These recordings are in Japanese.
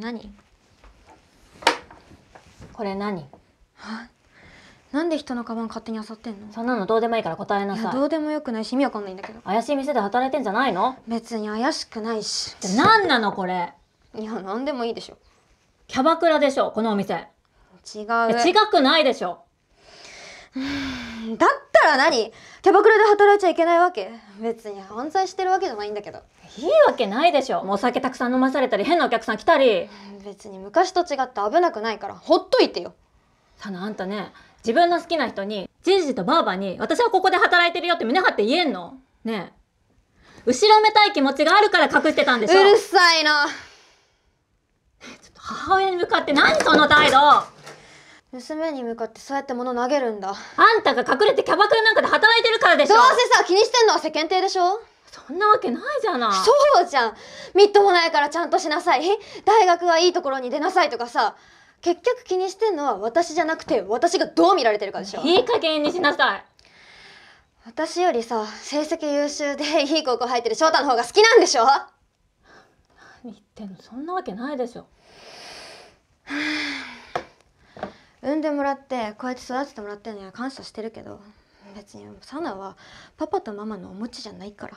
何これ何はなんで人のカバン勝手に漁ってんのそんなのどうでもいいから答えなさいどうでもよくないし意味わかんないんだけど怪しい店で働いてんじゃないの別に怪しくないしじゃ何なのこれいや何でもいいでしょキャバクラでしょこのお店違う違くないでしょだったら何キャバクラで働いちゃいけないわけ別に犯罪してるわけじゃないんだけどいいわけないでしょもう酒たくさん飲まされたり変なお客さん来たり別に昔と違って危なくないからほっといてよたのあんたね自分の好きな人にじいじとばあばに私はここで働いてるよって胸張って言えんのねえ後ろめたい気持ちがあるから隠してたんでしょうるさいな ちょっと母親に向かって何その態度娘に向かってそうやって物投げるんだあんたが隠れてキャバクラなんかで働いてるからでしょどうせさ気にしてんのは世間体でしょそんなわけないじゃないそうじゃんみっともないからちゃんとしなさい大学はいいところに出なさいとかさ結局気にしてんのは私じゃなくて私がどう見られてるかでしょいい加減にしなさい私よりさ成績優秀でいい高校入ってる翔太の方が好きなんでしょ何言ってんのそんなわけないでしょ産んでもらってこうやって育ててもらってるのには感謝してるけど別にサナはパパとママのおもちじゃないから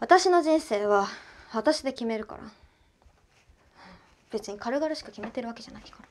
私の人生は私で決めるから別に軽々しく決めてるわけじゃないから。